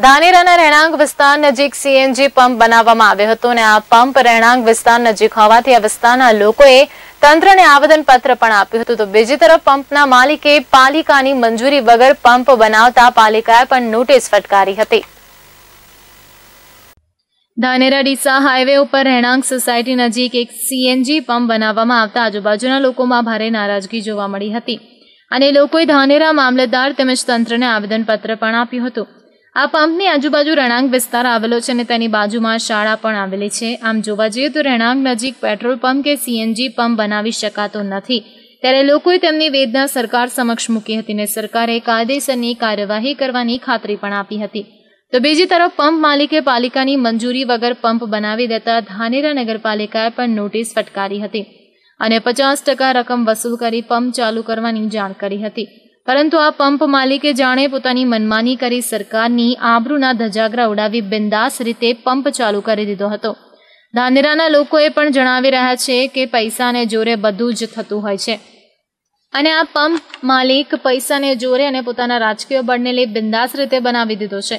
ધાનેરાના રહેણાંક વિસ્તાર નજીક સીએનજી પંપ બનાવવામાં આવ્યો હતો અને આ પંપ રહેણાંક વિસ્તાર નજીક હોવાથી આ વિસ્તારના લોકોએ તંત્રને આવેદનપત્ર પણ આપ્યું હતું તો બીજી તરફ પંપના માલિકે પાલિકાની મંજૂરી વગર પંપ બનાવતા પાલિકાએ પણ નોટિસ ફટકારી હતી ધાનેરા ડીસા હાઈવે ઉપર રહેણાંક સોસાયટી નજીક એક સીએનજી પંપ બનાવવામાં આવતા આજુબાજુના લોકોમાં ભારે નારાજગી જોવા મળી હતી અને લોકોએ ધાનેરા મામલતદાર તેમજ તંત્રને આવેદનપત્ર પણ આપ્યું હતું આ પંપની આજુબાજુ રહેણાંક વિસ્તાર આવેલો છે અને તેની બાજુમાં શાળા પણ આવેલી છે આમ જોવા જઈએ તો રહેણાંક નજીક પેટ્રોલ પંપ કે સીએનજી પંપ બનાવી શકાતો નથી ત્યારે લોકોએ તેમની વેદના સરકાર સમક્ષ મૂકી હતી અને સરકારે કાયદેસરની કાર્યવાહી કરવાની ખાતરી પણ આપી હતી તો બીજી તરફ પંપ માલિકે પાલિકાની મંજૂરી વગર પંપ બનાવી દેતા ધાનેરા નગરપાલિકાએ પણ નોટિસ ફટકારી હતી અને પચાસ ટકા રકમ વસૂલ કરી પંપ ચાલુ કરવાની જાણ કરી હતી પરંતુ આ પંપ માલિકે જાણે પોતાની મનમાની કરી સરકારની આબરૂના ધજાગરા ઉડાવી બિંદાસ રીતે પંપ ચાલુ કરી દીધો હતો ધાનેરાના લોકોએ પણ જણાવી રહ્યા છે કે પૈસાને જોરે બધું જ થતું હોય છે અને આ પંપ માલિક પૈસાને જોરે અને પોતાના રાજકીય બળને લઈ બિંદાસ રીતે બનાવી દીધો છે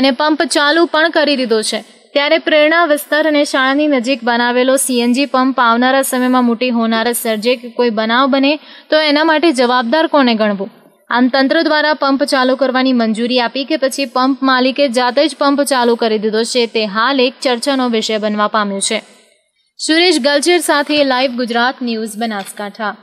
અને પંપ ચાલુ પણ કરી દીધો છે ત્યારે પ્રેરણા વિસ્તાર અને શાળાની નજીક બનાવેલો સીએનજી પંપ આવનારા સમયમાં મોટી હોનારા સર્જે કે કોઈ બનાવ બને તો એના માટે જવાબદાર કોને ગણવું આમ તંત્ર દ્વારા પંપ ચાલુ કરવાની મંજૂરી આપી કે પછી પંપ માલિકે જાતે જ પંપ ચાલુ કરી દીધો છે તે હાલ એક ચર્ચાનો વિષય બનવા પામ્યો છે સુરેશ ગલચેર સાથે લાઈવ ગુજરાત ન્યૂઝ બનાસકાંઠા